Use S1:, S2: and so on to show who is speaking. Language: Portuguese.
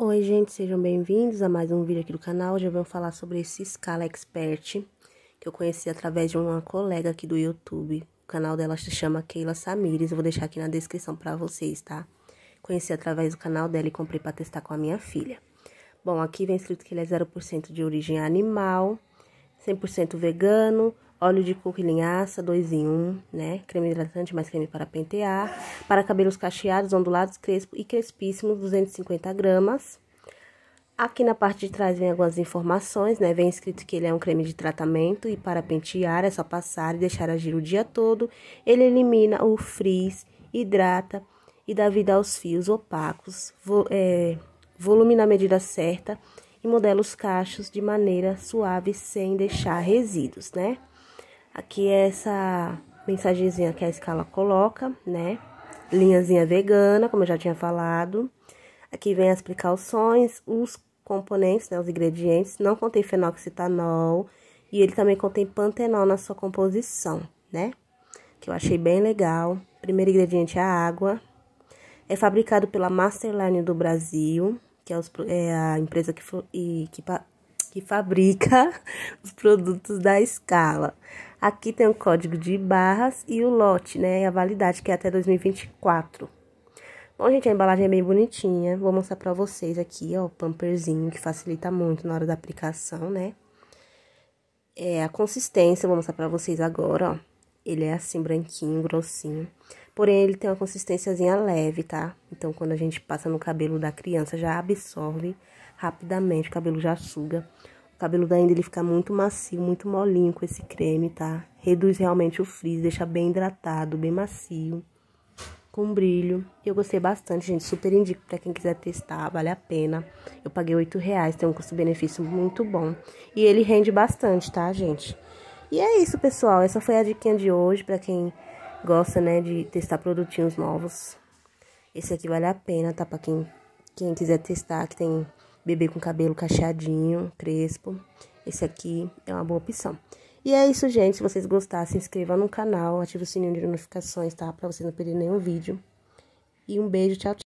S1: Oi, gente, sejam bem-vindos a mais um vídeo aqui do canal. Já vou falar sobre esse Scala Expert que eu conheci através de uma colega aqui do YouTube. O canal dela se chama Keila Samires. Eu vou deixar aqui na descrição para vocês, tá? Conheci através do canal dela e comprei para testar com a minha filha. Bom, aqui vem escrito que ele é 0% de origem animal, 100% vegano, óleo de coco e linhaça, 2 em 1, um, né? Creme hidratante mais creme para pentear. Para cabelos cacheados, ondulados, crespo e crespíssimos, 250 gramas. Aqui na parte de trás vem algumas informações, né? Vem escrito que ele é um creme de tratamento e para pentear é só passar e deixar agir o dia todo. Ele elimina o frizz, hidrata e dá vida aos fios opacos, vo é, volume na medida certa e modela os cachos de maneira suave sem deixar resíduos, né? Aqui é essa mensagenzinha que a escala coloca, né? Linhazinha vegana, como eu já tinha falado. Aqui vem as precauções, os componentes, né, os ingredientes. Não contém fenoxitanol e ele também contém pantenol na sua composição, né? Que eu achei bem legal. Primeiro ingrediente é a água. É fabricado pela Masterline do Brasil, que é, os, é a empresa que, que, que fabrica os produtos da escala. Aqui tem o código de barras e o lote, né? a validade, que é até 2024. Bom, gente, a embalagem é bem bonitinha. Vou mostrar pra vocês aqui, ó, o pamperzinho, que facilita muito na hora da aplicação, né? É, a consistência, vou mostrar pra vocês agora, ó. Ele é assim, branquinho, grossinho. Porém, ele tem uma consistênciazinha leve, tá? Então, quando a gente passa no cabelo da criança, já absorve rapidamente, o cabelo já suga. O cabelo da Andy ele fica muito macio, muito molinho com esse creme, tá? Reduz realmente o frizz, deixa bem hidratado, bem macio, com brilho. Eu gostei bastante, gente, super indico para quem quiser testar, vale a pena. Eu paguei 8 reais, tem um custo-benefício muito bom. E ele rende bastante, tá, gente? E é isso, pessoal, essa foi a dica de hoje para quem gosta, né, de testar produtinhos novos. Esse aqui vale a pena, tá? Pra quem, quem quiser testar, que tem bebê com cabelo cacheadinho, crespo. Esse aqui é uma boa opção. E é isso, gente. Se vocês gostaram, se inscreva no canal, ative o sininho de notificações, tá? Pra vocês não perder nenhum vídeo. E um beijo, tchau, tchau.